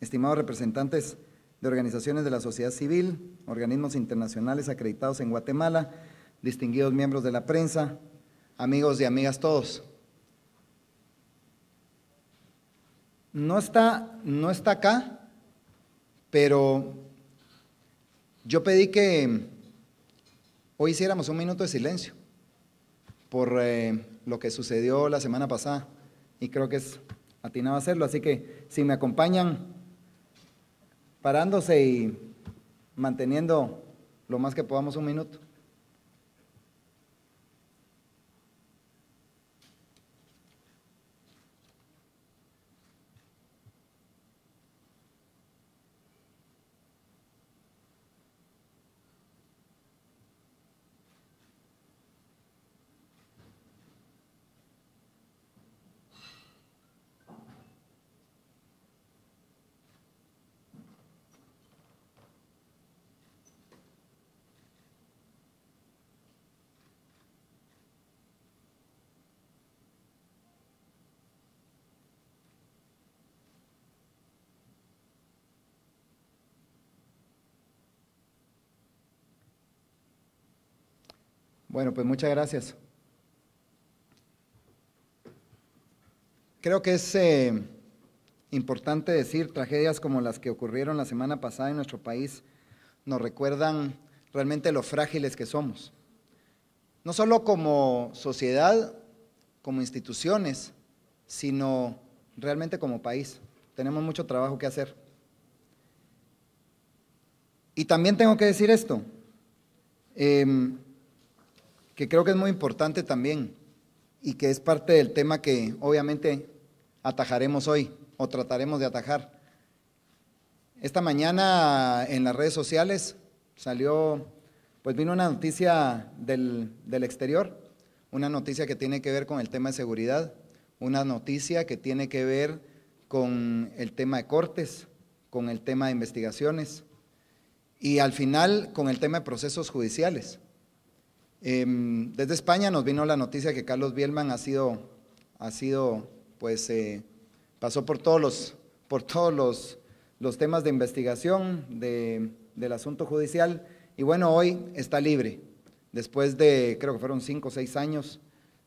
estimados representantes de organizaciones de la sociedad civil, organismos internacionales acreditados en Guatemala, distinguidos miembros de la prensa, amigos y amigas todos. No está, no está acá, pero yo pedí que hoy hiciéramos un minuto de silencio por eh, lo que sucedió la semana pasada y creo que es atinado hacerlo, así que si me acompañan parándose y manteniendo lo más que podamos un minuto. Bueno, pues muchas gracias. Creo que es eh, importante decir, tragedias como las que ocurrieron la semana pasada en nuestro país nos recuerdan realmente lo frágiles que somos. No solo como sociedad, como instituciones, sino realmente como país. Tenemos mucho trabajo que hacer. Y también tengo que decir esto. Em, que creo que es muy importante también y que es parte del tema que obviamente atajaremos hoy o trataremos de atajar. Esta mañana en las redes sociales salió, pues vino una noticia del, del exterior, una noticia que tiene que ver con el tema de seguridad, una noticia que tiene que ver con el tema de cortes, con el tema de investigaciones y al final con el tema de procesos judiciales. Em, desde España nos vino la noticia que Carlos Bielman ha sido, ha sido pues, eh, pasó por todos los, por todos los, los temas de investigación de, del asunto judicial y bueno, hoy está libre, después de, creo que fueron cinco o seis años,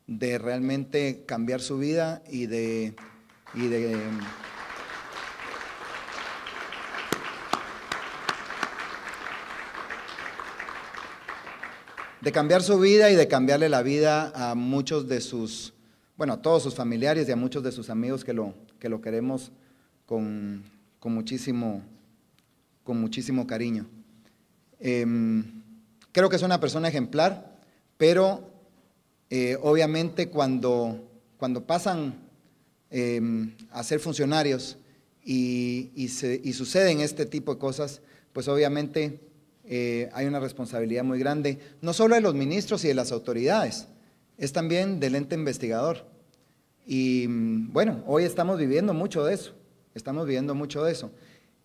de realmente cambiar su vida y de... Y de de cambiar su vida y de cambiarle la vida a muchos de sus, bueno, a todos sus familiares y a muchos de sus amigos que lo, que lo queremos con, muchísimo, con muchísimo cariño. Em, creo que es una persona ejemplar, pero eh, obviamente cuando, cuando pasan em, a ser funcionarios y, y suceden este tipo de cosas, pues obviamente eh, hay una responsabilidad muy grande, no solo de los ministros y de las autoridades, es también del ente investigador. Y mm, bueno, hoy estamos viviendo mucho de eso, estamos viviendo mucho de eso.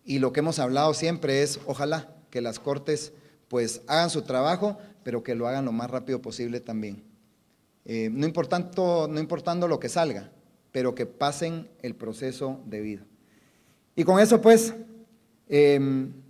Y lo que hemos hablado siempre es, ojalá que las cortes pues hagan su trabajo, pero que lo hagan lo más rápido posible también. Eh, no, importando, no importando lo que salga, pero que pasen el proceso debido. Y con eso pues... Em,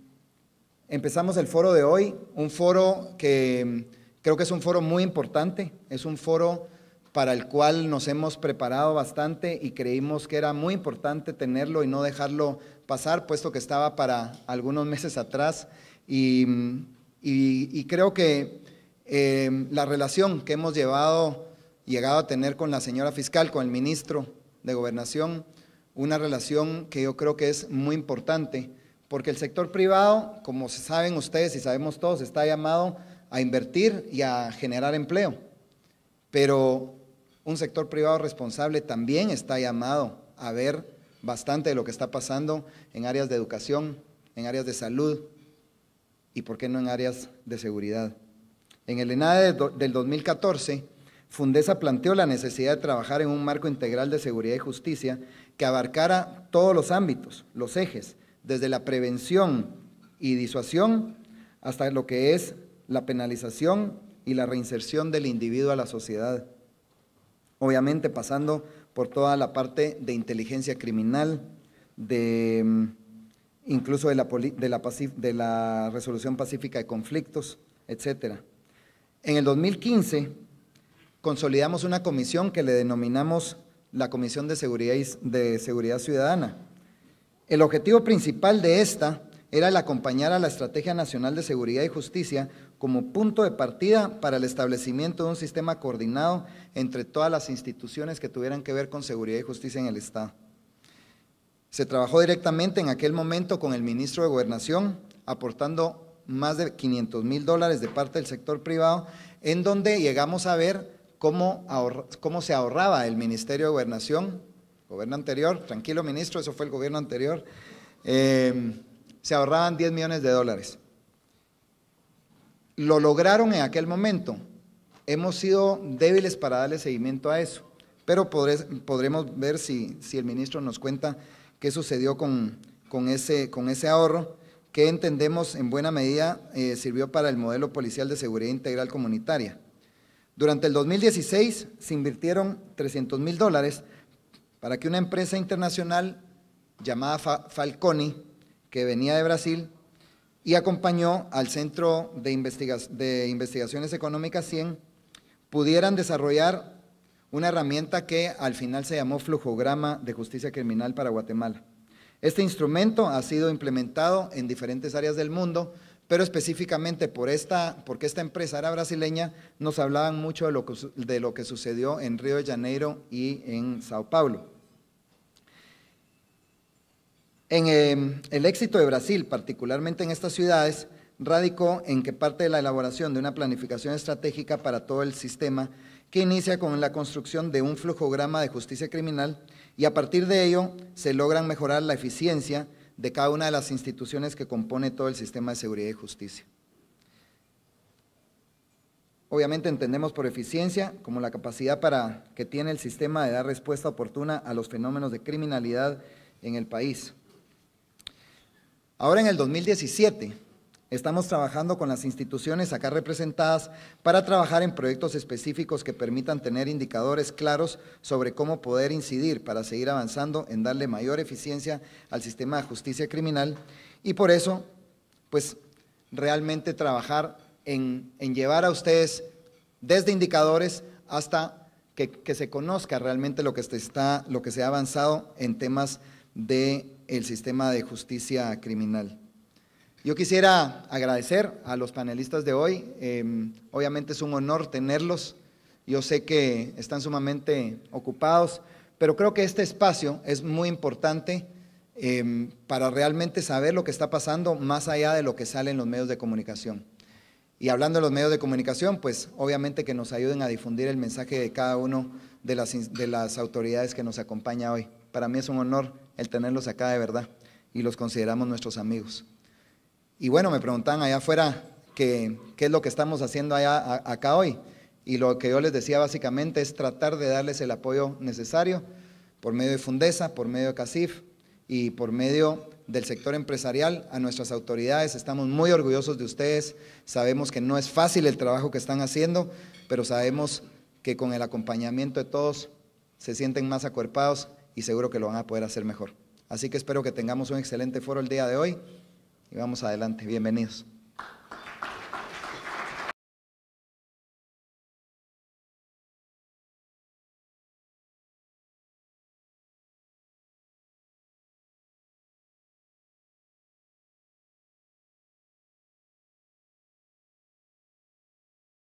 Empezamos el foro de hoy, un foro que mm, creo que es un foro muy importante, es un foro para el cual nos hemos preparado bastante y creímos que era muy importante tenerlo y no dejarlo pasar, puesto que estaba para algunos meses atrás. Y, mm, creo que em, la relación que hemos llevado, llegado a tener con la señora fiscal, con el ministro de Gobernación, una relación que yo creo que es muy importante porque el sector privado, como saben ustedes y sabemos todos, está llamado a invertir y a generar empleo. Pero un sector privado responsable también está llamado a ver bastante de lo que está pasando en áreas de educación, en áreas de salud y, por qué no, en áreas de seguridad. En el ENADE del 2014, Fundesa planteó la necesidad de trabajar en un marco integral de seguridad y justicia que abarcara todos los ámbitos, los ejes, desde la prevención y disuasión hasta lo que es la penalización y la reinserción del individuo a la sociedad. Obviamente pasando por toda la parte de inteligencia criminal, de mm, incluso de la, resolución pacífica de conflictos, etc. En el 2015 consolidamos una comisión que le denominamos la Comisión de Seguridad, de Seguridad Ciudadana, el objetivo principal de esta era el acompañar a la Estrategia Nacional de Seguridad y Justicia como punto de partida para el establecimiento de un sistema coordinado entre todas las instituciones que tuvieran que ver con seguridad y justicia en el Estado. Se trabajó directamente en aquel momento con el ministro de Gobernación, aportando más de 500 mil dólares de parte del sector privado, en donde llegamos a ver cómo, cómo se ahorraba el Ministerio de Gobernación gobierno anterior, tranquilo ministro, eso fue el gobierno anterior, eh, se ahorraban 10 millones de dólares. Lo lograron en aquel momento. Hemos sido débiles para darle seguimiento a eso, pero podremos ver si, el ministro nos cuenta qué sucedió con, ese, ahorro que entendemos en buena medida eh, sirvió para el modelo policial de seguridad integral comunitaria. Durante el 2016 se invirtieron 300 mil dólares para que una empresa internacional llamada Falconi, que venía de Brasil, y acompañó al Centro de, Investigaciones Económicas 100, e pudieran desarrollar una herramienta que al final se llamó Flujograma de Justicia Criminal para Guatemala. Este instrumento ha sido implementado en diferentes áreas del mundo, pero específicamente por esta, porque esta empresa era brasileña, nos hablaban mucho de lo, que, sucedió en Río de Janeiro y en Sao Paulo. En em, el éxito de Brasil, particularmente en estas ciudades, radicó en que parte de la elaboración de una planificación estratégica para todo el sistema que inicia con la construcción de un flujograma de justicia criminal y a partir de ello se logran mejorar la eficiencia de cada una de las instituciones que compone todo el sistema de seguridad y justicia. Obviamente entendemos por eficiencia como la capacidad para que tiene el sistema de dar respuesta oportuna a los fenómenos de criminalidad en el país. Ahora en el 2017, Estamos trabajando con las instituciones acá representadas para trabajar en proyectos específicos que permitan tener indicadores claros sobre cómo poder incidir para seguir avanzando en darle mayor eficiencia al sistema de justicia criminal y por eso, pues realmente trabajar en, en llevar a ustedes desde indicadores hasta que, se conozca realmente lo que, se está, lo que se ha avanzado en temas del el sistema de justicia criminal. Yo quisiera agradecer a los panelistas de hoy. Em, obviamente es un honor tenerlos. Yo sé que están sumamente ocupados, pero creo que este espacio es muy importante em, para realmente saber lo que está pasando más allá de lo que sale en los medios de comunicación. Y hablando de los medios de comunicación, pues obviamente que nos ayuden a difundir el mensaje de cada uno de las, de las autoridades que nos acompaña hoy. Para mí es un honor el tenerlos acá de verdad y los consideramos nuestros amigos. Y bueno, me preguntaban allá afuera qué es lo que estamos haciendo allá, acá hoy. Y lo que yo les decía básicamente es tratar de darles el apoyo necesario por medio de Fundesa, por medio de CACIF y por medio del sector empresarial, a nuestras autoridades. Estamos muy orgullosos de ustedes. Sabemos que no es fácil el trabajo que están haciendo, pero sabemos que con el acompañamiento de todos se sienten más acuerpados y seguro que lo van a poder hacer mejor. Así que espero que tengamos un excelente foro el día de hoy. Y vamos adelante, bienvenidos.